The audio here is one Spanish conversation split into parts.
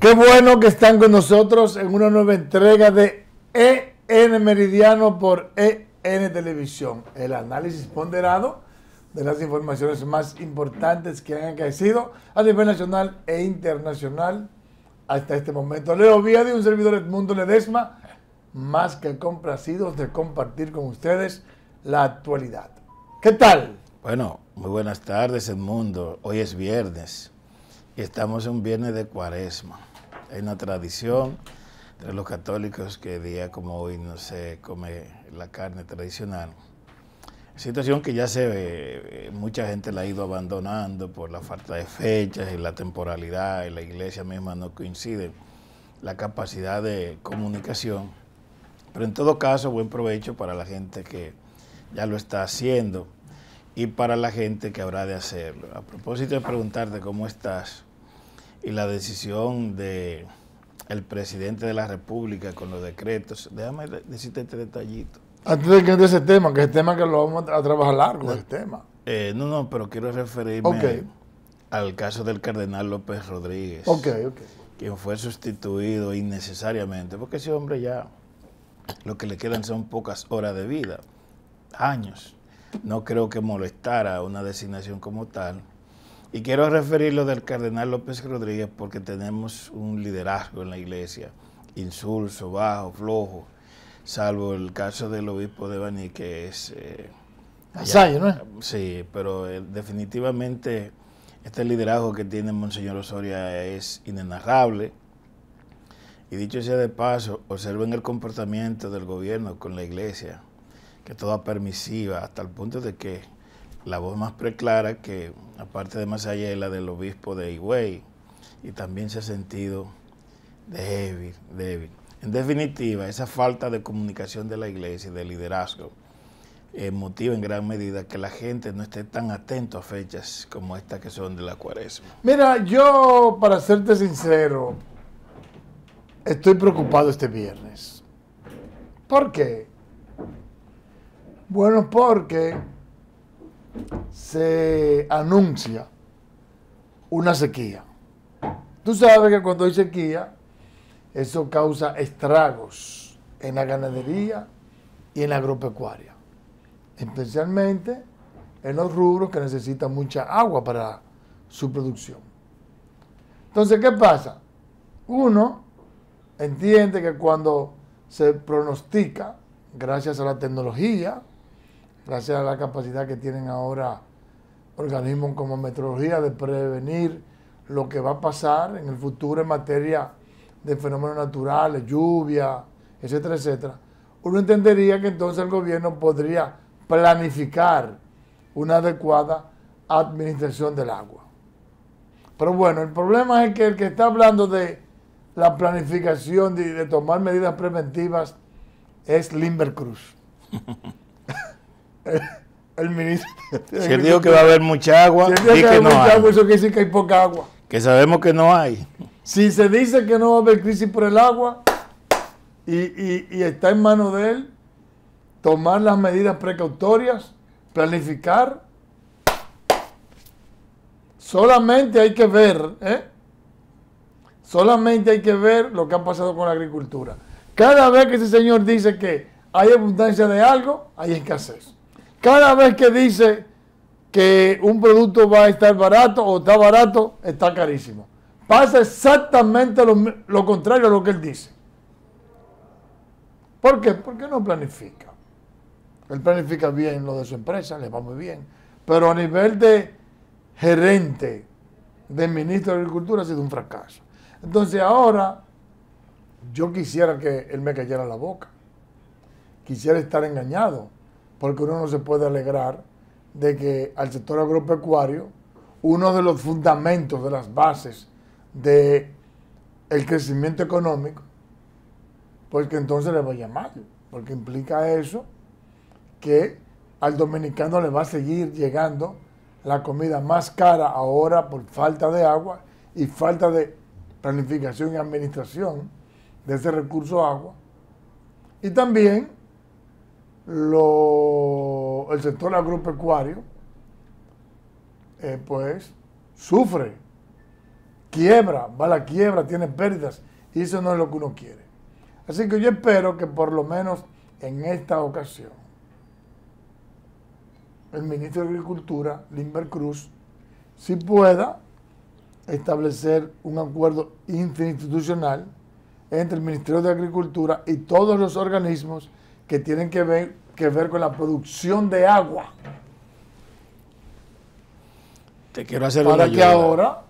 Qué bueno que están con nosotros en una nueva entrega de EN Meridiano por EN Televisión, el análisis ponderado de las informaciones más importantes que han crecido a nivel nacional e internacional hasta este momento. Leo Vía de un servidor Edmundo Ledesma, más que complacidos de compartir con ustedes la actualidad. ¿Qué tal? Bueno, muy buenas tardes Edmundo. Hoy es viernes y estamos en un viernes de cuaresma. Hay una tradición entre los católicos que día como hoy no se come la carne tradicional. Situación que ya se ve, eh, mucha gente la ha ido abandonando por la falta de fechas y la temporalidad y la iglesia misma no coincide, la capacidad de comunicación. Pero en todo caso, buen provecho para la gente que ya lo está haciendo y para la gente que habrá de hacerlo. A propósito de preguntarte cómo estás, y la decisión de el presidente de la República con los decretos. Déjame decirte este detallito. Antes de que entre ese tema, que es el tema que lo vamos a trabajar largo, no, el tema. Eh, no, no, pero quiero referirme al caso del cardenal López Rodríguez. Quien fue sustituido innecesariamente, porque ese hombre ya lo que le quedan son pocas horas de vida, años. No creo que molestara una designación como tal y quiero referirlo del cardenal López Rodríguez porque tenemos un liderazgo en la iglesia, insulso, bajo, flojo, salvo el caso del obispo de Baní, que es... Eh, ¿no? Sí, pero eh, definitivamente este liderazgo que tiene Monseñor Osoria es inenarrable. Y dicho sea de paso, observen el comportamiento del gobierno con la iglesia, que es toda permisiva, hasta el punto de que la voz más preclara que, aparte de más la del obispo de Higüey, y también se ha sentido débil, débil. En definitiva, esa falta de comunicación de la iglesia y de liderazgo eh, motiva en gran medida que la gente no esté tan atento a fechas como estas que son de la cuaresma. Mira, yo, para serte sincero, estoy preocupado este viernes. ¿Por qué? Bueno, porque se anuncia una sequía. Tú sabes que cuando hay sequía, eso causa estragos en la ganadería y en la agropecuaria, especialmente en los rubros que necesitan mucha agua para su producción. Entonces, ¿qué pasa? Uno entiende que cuando se pronostica, gracias a la tecnología, gracias a la capacidad que tienen ahora organismos como Metrología de prevenir lo que va a pasar en el futuro en materia de fenómenos naturales, lluvia, etcétera, etcétera, uno entendería que entonces el gobierno podría planificar una adecuada administración del agua. Pero bueno, el problema es que el que está hablando de la planificación y de tomar medidas preventivas es Limber Cruz. el, ministro. Si él dijo que va a haber mucha agua, si que, no mucha agua, eso quiere decir que hay poca agua. Que sabemos que no hay. Si se dice que no va a haber crisis por el agua y, y está en manos de él tomar las medidas precautorias, planificar. Solamente hay que ver, ¿eh? solamente hay que ver lo que ha pasado con la agricultura. Cada vez que ese señor dice que hay abundancia de algo, hay escasez. Cada vez que dice que un producto va a estar barato o está barato, está carísimo. Pasa exactamente lo, contrario a lo que él dice. ¿Por qué? Porque no planifica. Él planifica bien lo de su empresa, le va muy bien. Pero a nivel de gerente, de ministro de Agricultura, ha sido un fracaso. Entonces ahora yo quisiera que él me cayera la boca. Quisiera estar engañado porque uno no se puede alegrar de que al sector agropecuario, uno de los fundamentos, de las bases del el crecimiento económico, pues que entonces le vaya mal, porque implica eso que al dominicano le va a seguir llegando la comida más cara ahora por falta de agua y falta de planificación y administración de ese recurso agua. Y también el sector agropecuario, eh, pues sufre, quiebra, va a la quiebra, tiene pérdidas, y eso no es lo que uno quiere. Así que yo espero que por lo menos en esta ocasión el ministro de Agricultura, Limber Cruz, si pueda establecer un acuerdo interinstitucional entre el Ministerio de Agricultura y todos los organismos que tienen que ver, con la producción de agua. Te quiero hacer Para que ahora,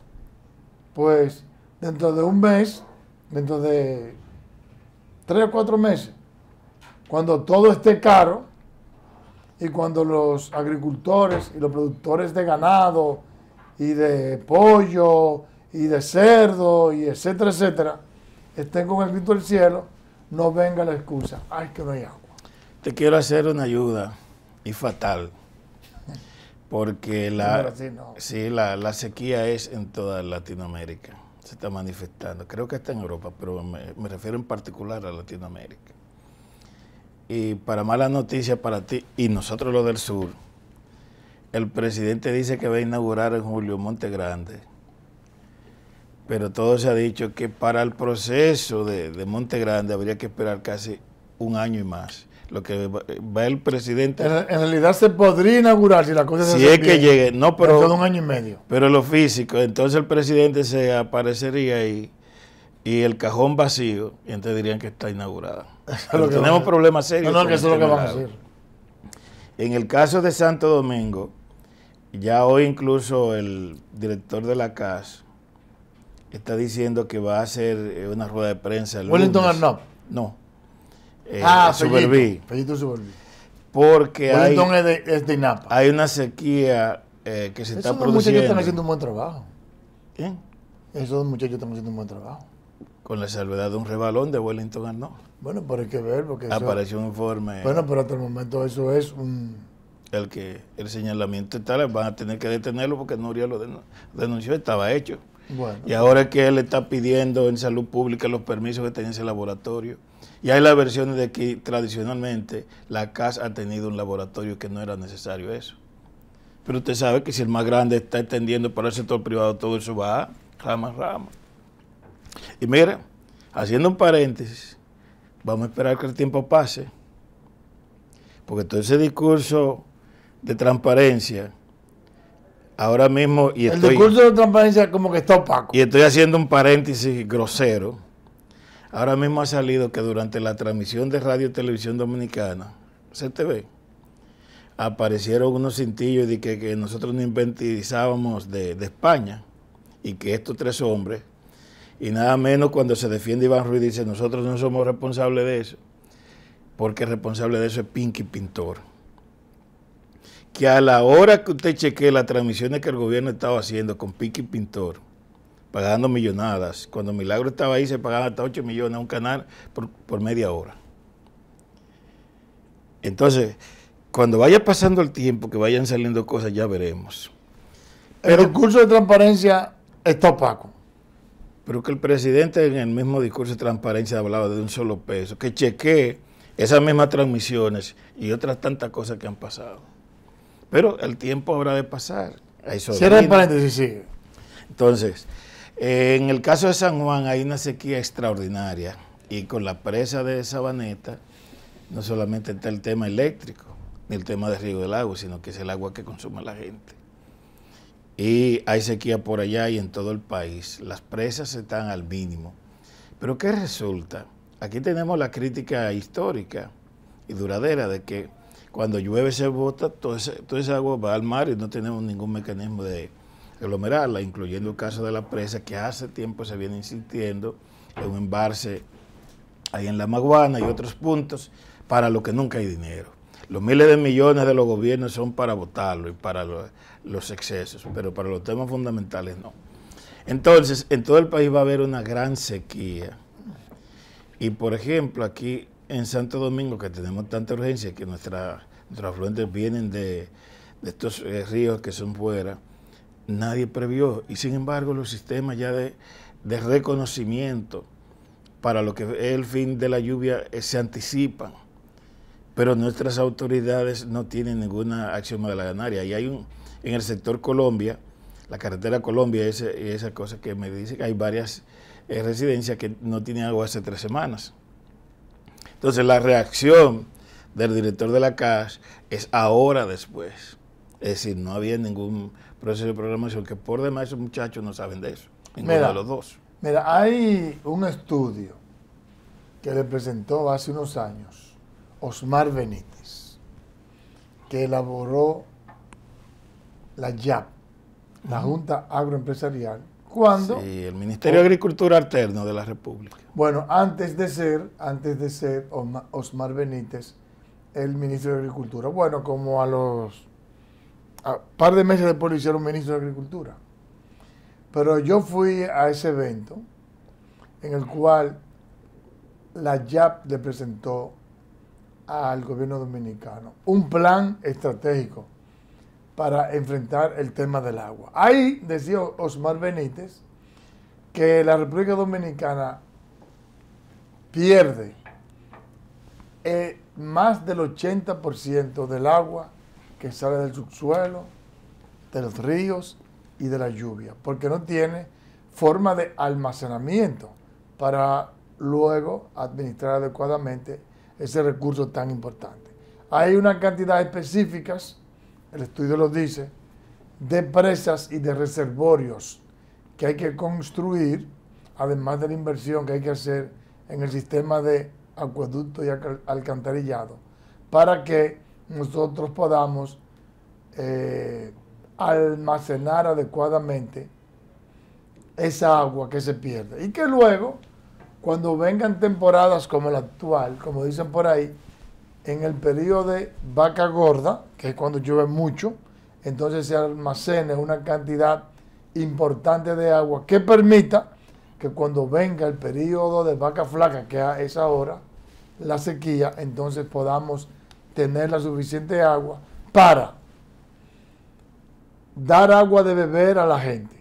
pues, dentro de un mes, dentro de tres o cuatro meses, cuando todo esté caro y cuando los agricultores y los productores de ganado y de pollo y de cerdo y etcétera, etcétera, estén con el grito del cielo, no venga la excusa, ay que no hay agua. Te quiero hacer una ayuda y fatal. Porque la, sí, la, sequía es en toda Latinoamérica. Se está manifestando. Creo que está en Europa, pero me, refiero en particular a Latinoamérica. Y para mala noticia para ti y nosotros los del sur, el presidente dice que va a inaugurar en julio Monte Grande. Pero todo se ha dicho que para el proceso de, de Monte Grande habría que esperar casi un año y más lo que va el presidente. En, realidad se podría inaugurar si la cosa si Si es que llegue, no, pero. un año y medio. Pero lo físico, entonces el presidente se aparecería ahí y el cajón vacío, y entonces dirían que está inaugurada. tenemos problemas serios. No, no, que eso es lo este que vamos a hacer. En el caso de Santo Domingo, ya hoy incluso el director de la CAS está diciendo que va a hacer eh, una rueda de prensa. Wellington No, eh, ah, ah, Fellito Porque hay, es hay una sequía eh, que se está produciendo. Esos muchachos están haciendo un buen trabajo. ¿Quién? Esos muchachos están haciendo un buen trabajo. Con la salvedad de un rebalón de Wellington Arnold. Bueno, pero hay que ver porque Apareció un informe. Bueno, pero hasta el momento eso es un el que el señalamiento y tal, van a tener que detenerlo porque Nuria lo denunció, estaba hecho. Y ahora es que él está pidiendo en salud pública los permisos que tenía ese laboratorio y hay la versión de que tradicionalmente la CAS ha tenido un laboratorio que no era necesario eso. Pero usted sabe que si el más grande está extendiendo para el sector privado, todo eso va rama a rama. Y mira, haciendo un paréntesis, vamos a esperar que el tiempo pase, porque todo ese discurso de transparencia, ahora mismo... Y el discurso de transparencia como que está opaco. Y estoy haciendo un paréntesis grosero Ahora mismo ha salido que durante la transmisión de Radio y Televisión Dominicana, CTV, aparecieron unos cintillos de que, nosotros no inventizábamos de, España y que estos tres hombres, y nada menos cuando se defiende Iván Ruiz, dice, nosotros no somos responsables de eso, porque responsable de eso es Pinky Pintor. Que a la hora que usted chequee las transmisiones que el gobierno estaba haciendo con Pinky Pintor, pagando millonadas. Cuando Milagro estaba ahí se pagaban hasta 8 millones a un canal por, media hora. Entonces, cuando vaya pasando el tiempo, que vayan saliendo cosas, ya veremos. Pero este el curso de transparencia está opaco. Pero que el presidente en el mismo discurso de transparencia hablaba de un solo peso, que chequee esas mismas transmisiones y otras tantas cosas que han pasado. Pero el tiempo habrá de pasar. Cierra el paréntesis, sigue. Entonces, en el caso de San Juan hay una sequía extraordinaria y con la presa de Sabaneta no solamente está el tema eléctrico ni el tema de riego del agua, sino que es el agua que consume la gente. Y hay sequía por allá y en todo el país. Las presas están al mínimo. Pero ¿qué resulta? Aquí tenemos la crítica histórica y duradera de que cuando llueve se bota, toda esa agua va al mar y no tenemos ningún mecanismo de, aglomerarla, incluyendo el caso de la presa, que hace tiempo se viene insistiendo en un embarse ahí en La Maguana y otros puntos, para lo que nunca hay dinero. Los miles de millones de los gobiernos son para votarlo y para los excesos, pero para los temas fundamentales no. Entonces, en todo el país va a haber una gran sequía. Y por ejemplo, aquí en Santo Domingo, que tenemos tanta urgencia, que nuestros afluentes vienen de, de estos eh, ríos que son fuera, nadie previó. Y sin embargo, los sistemas ya de, reconocimiento para lo que es el fin de la lluvia eh, se anticipan. Pero nuestras autoridades no tienen ninguna acción ganaria. Y hay un, en el sector Colombia, la carretera Colombia, esa, esa cosa que me dice que hay varias eh, residencias que no tienen agua hace tres semanas. Entonces la reacción del director de la CAS es ahora después. Es decir, no había ningún pero ese proceso de programación, que por demás esos muchachos no saben de eso, ninguno mira, de los dos. Mira, hay un estudio que le presentó hace unos años Osmar Benítez, que elaboró la JAP, la Junta Agroempresarial, cuando... Sí, el Ministerio de Agricultura Alterno de la República. Bueno, antes de ser, antes de ser Osmar Benítez, el ministro de Agricultura. Bueno, como a los a par de meses después lo hicieron ministro de Agricultura. Pero yo fui a ese evento en el cual la YAP le presentó al gobierno dominicano un plan estratégico para enfrentar el tema del agua. Ahí decía Osmar Benítez que la República Dominicana pierde eh, más del 80% del agua que sale del subsuelo, de los ríos y de la lluvia, porque no tiene forma de almacenamiento para luego administrar adecuadamente ese recurso tan importante. Hay una cantidad específica, el estudio lo dice, de presas y de reservorios que hay que construir, además de la inversión que hay que hacer en el sistema de acueducto y alcantarillado, para que nosotros podamos eh, almacenar adecuadamente esa agua que se pierde. Y que luego, cuando vengan temporadas como la actual, como dicen por ahí, en el periodo de vaca gorda, que es cuando llueve mucho, entonces se almacene una cantidad importante de agua que permita que cuando venga el periodo de vaca flaca, que es ahora, la sequía, entonces podamos tener la suficiente agua para dar agua de beber a la gente,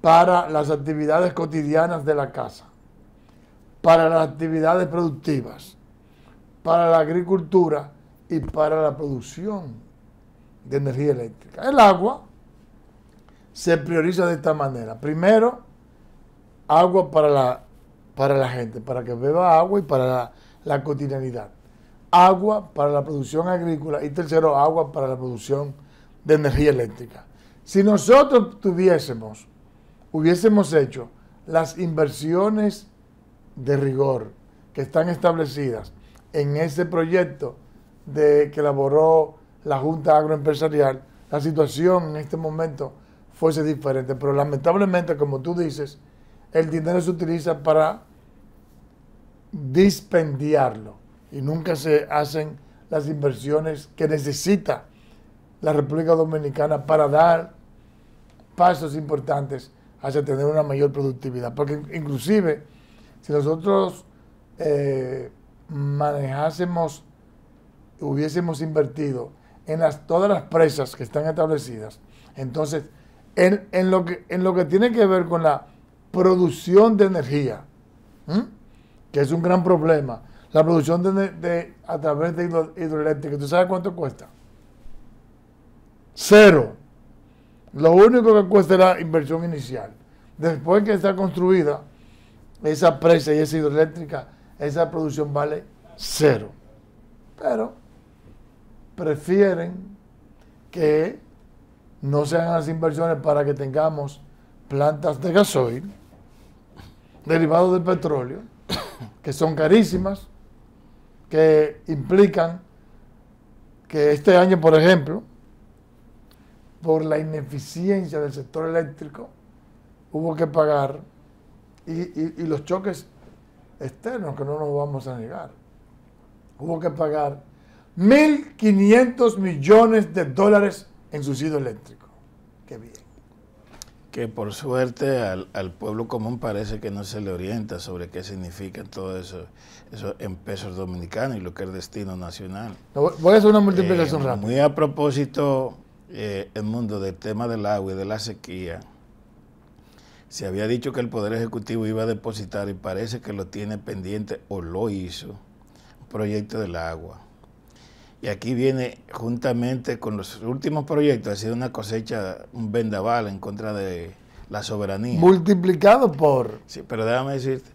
para las actividades cotidianas de la casa, para las actividades productivas, para la agricultura y para la producción de energía eléctrica. El agua se prioriza de esta manera. Primero, agua para la, para la gente, para que beba agua y para la cotidianidad agua para la producción agrícola y tercero, agua para la producción de energía eléctrica. Si nosotros tuviésemos, hubiésemos hecho las inversiones de rigor que están establecidas en ese proyecto de, que elaboró la Junta Agroempresarial, la situación en este momento fuese diferente. Pero lamentablemente, como tú dices, el dinero se utiliza para dispendiarlo y nunca se hacen las inversiones que necesita la República Dominicana para dar pasos importantes hacia tener una mayor productividad. Porque inclusive, si nosotros eh, manejásemos, hubiésemos invertido en las, todas las presas que están establecidas, entonces, en, lo, que, en lo que tiene que ver con la producción de energía, que es un gran problema, la producción de, a través de hidroeléctrica, ¿tú sabes cuánto cuesta? Cero. Lo único que cuesta es la inversión inicial. Después que está construida esa presa y esa hidroeléctrica, esa producción vale cero. Pero prefieren que no se hagan las inversiones para que tengamos plantas de gasoil, derivados del petróleo, que son carísimas, que implican que este año, por ejemplo, por la ineficiencia del sector eléctrico, hubo que pagar y, los choques externos, que no nos vamos a negar, hubo que pagar 1.500 millones de dólares en subsidio eléctrico que por suerte al, pueblo común parece que no se le orienta sobre qué significan todo eso, eso en pesos dominicanos y lo que es destino nacional. Voy a hacer una eh, multiplicación rápida. Muy a propósito, eh, el mundo del tema del agua y de la sequía, se había dicho que el Poder Ejecutivo iba a depositar y parece que lo tiene pendiente o lo hizo, un proyecto del agua y aquí viene juntamente con los últimos proyectos, ha sido una cosecha, un vendaval en contra de la soberanía. Multiplicado por... Sí, pero déjame decirte,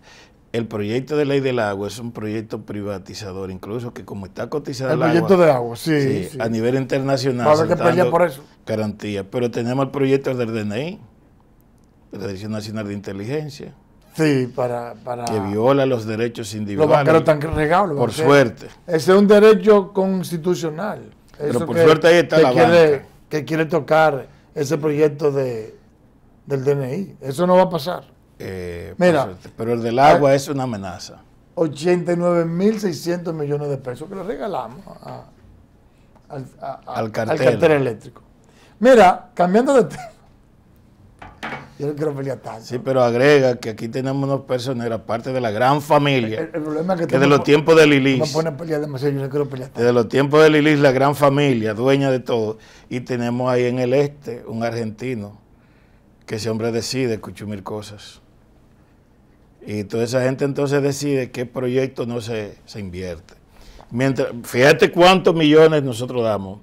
el proyecto de ley del agua es un proyecto privatizador, incluso que como está cotizado el, el proyecto de agua, sí, a nivel internacional, para que pelea por eso. garantía. Pero tenemos el proyecto del DNI, de la Dirección Nacional de Inteligencia. Sí, para, Que viola los derechos individuales. Los tan regalo Por suerte. Ese es un derecho constitucional. Pero por suerte ahí está la quiere, Que quiere tocar ese proyecto de, del DNI. Eso no va a pasar. Eh, pero el del agua es una amenaza. 89.600 millones de pesos que le regalamos al, cartel. eléctrico. Mira, cambiando de tema. Yo no quiero pelear tanto. Sí, pero agrega que aquí tenemos unos personeros, aparte de la gran familia. El, problema es que, de los tiempos de Lilis. Me pone demasiado, yo Desde los tiempos de Lilis, la gran familia, dueña de todo. Y tenemos ahí en el este un argentino, que ese hombre decide mil cosas. Y toda esa gente entonces decide qué proyecto no se, invierte. Mientras, fíjate cuántos millones nosotros damos.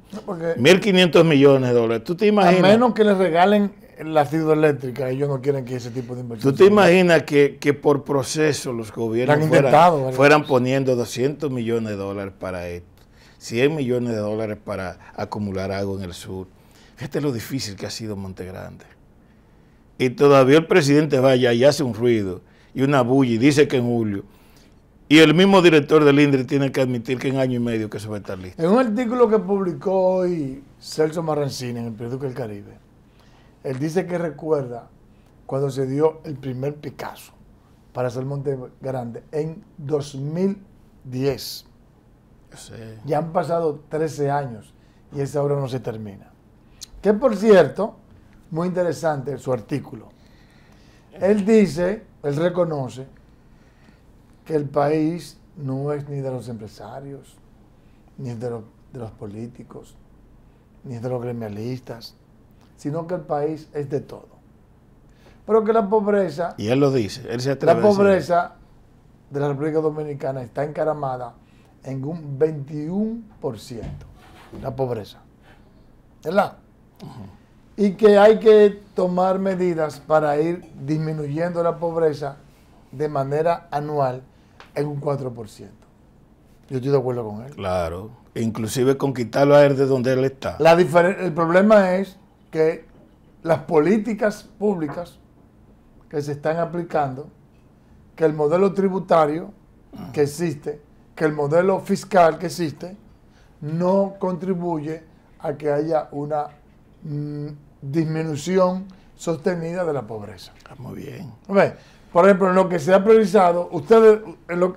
mil 1.500 millones de dólares. ¿Tú te imaginas? A menos que le regalen las hidroeléctricas, ellos no quieren que ese tipo de inversión. ¿Tú te imaginas que, por proceso los gobiernos fueran, poniendo 200 millones de dólares para esto, 100 millones de dólares para acumular algo en el sur? Fíjate lo difícil que ha sido Monte Grande. Y todavía el presidente vaya y hace un ruido y una bulla y dice que en julio. Y el mismo director del INDRE tiene que admitir que en año y medio que eso va a estar listo. En un artículo que publicó hoy Celso Marrancini en el periódico El Caribe, él dice que recuerda cuando se dio el primer Picasso para hacer Monte Grande en 2010. Ya han pasado 13 años y esa obra no se termina. Que por cierto, muy interesante su artículo. Él dice, él reconoce que el país no es ni de los empresarios, ni de los políticos, ni de los gremialistas, sino que el país es de todo. Pero que la pobreza... Y él lo dice, él se atreve La pobreza de la República Dominicana está encaramada en un 21%, la pobreza. ¿Verdad? la? Y que hay que tomar medidas para ir disminuyendo la pobreza de manera anual en un 4%. Yo estoy de acuerdo con él. Claro. Inclusive con quitarlo a él de donde él está. La el problema es que las políticas públicas que se están aplicando, que el modelo tributario que existe, que el modelo fiscal que existe, no contribuye a que haya una mm, disminución sostenida de la pobreza. Ah, muy bien. Por ejemplo, en lo que se ha priorizado, usted,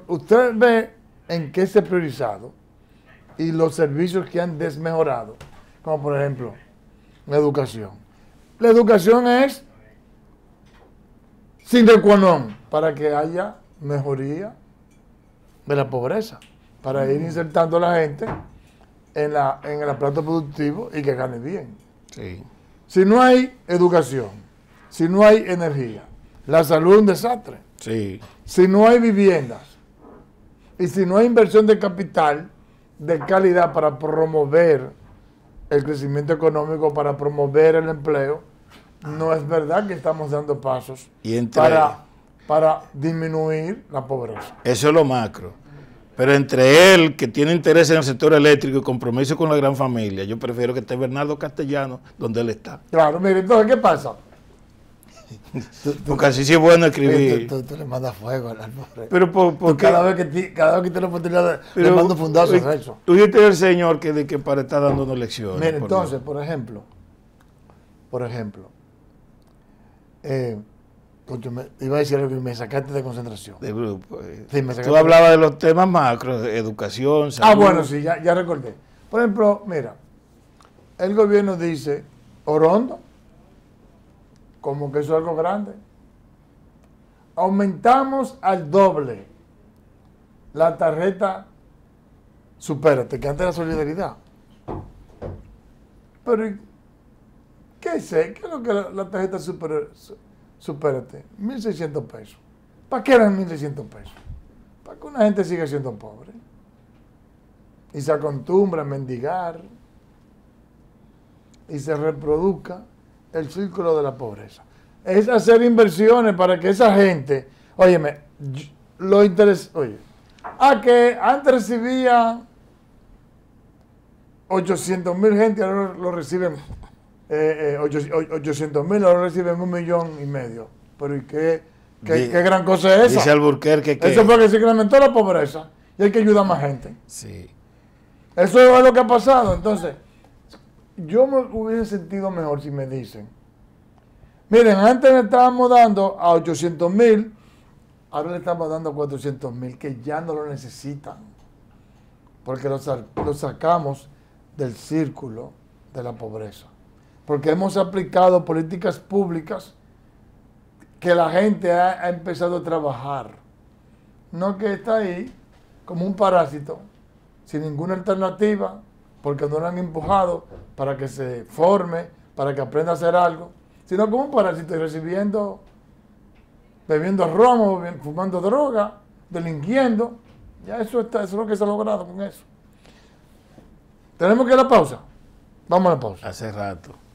usted ve en qué se ha priorizado y los servicios que han desmejorado, como por ejemplo la educación. La educación es sin recuanón. para que haya mejoría de la pobreza, para ir mm. insertando a la gente en, la, en el aparato productivo y que gane bien. Si no hay educación, si no hay energía, la salud es un desastre. Sí. Si no hay viviendas y si no hay inversión de capital de calidad para promover el crecimiento económico, para promover el empleo, no es verdad que estamos dando pasos para, para disminuir la pobreza. Eso es lo macro. Pero entre él, que tiene interés en el sector eléctrico y compromiso con la gran familia, yo prefiero que esté Bernardo Castellano donde él está. Claro, mire, entonces, ¿qué pasa? Tú, Porque así sí es bueno escribir. Tú, le mandas fuego al pobre. Pero cada vez que cada vez que tiene la oportunidad le mando fundazo rezo. Tú dijiste el Señor que, de, que para estar dando una Mira, entonces, por ejemplo, por ejemplo, eh, iba a decir algo que me sacaste de concentración. De grupo. Eh. Tú hablabas de los temas macro, educación, ah, salud. Ah, bueno, sí, ya, ya recordé. Por ejemplo, mira, el gobierno dice, Orondo, como que eso es algo grande. Aumentamos al doble la tarjeta Supérate, que antes era solidaridad. Pero, ¿qué sé? ¿Qué es lo que la, la tarjeta super, Supérate? 1.600 pesos. ¿Para qué eran 1.600 pesos? Para que una gente siga siendo pobre. Y se acostumbra a mendigar. Y se reproduzca el círculo de la pobreza. Es hacer inversiones para que esa gente, óyeme, lo interés, oye, a que antes recibía 800 mil gente, ahora lo reciben 800 eh, eh, mil, ahora reciben un millón y medio. Pero ¿y qué, gran cosa es esa? Dice Alburquerque que... Eso fue que se incrementó la pobreza y hay que ayudar a más gente. Sí. Eso es lo que ha pasado. Entonces, yo me hubiese sentido mejor si me dicen, miren, antes le estábamos dando a 800 mil, ahora le estamos dando a 400 mil que ya no lo necesitan, porque lo, sacamos del círculo de la pobreza, porque hemos aplicado políticas públicas que la gente ha empezado a trabajar, no que está ahí como un parásito, sin ninguna alternativa, porque no lo han empujado para que se forme, para que aprenda a hacer algo, sino como para si estoy recibiendo, bebiendo romo, fumando droga, delinquiendo. Ya eso, está, eso es lo que se ha logrado con eso. Tenemos que ir a la pausa. Vamos a la pausa. Hace rato.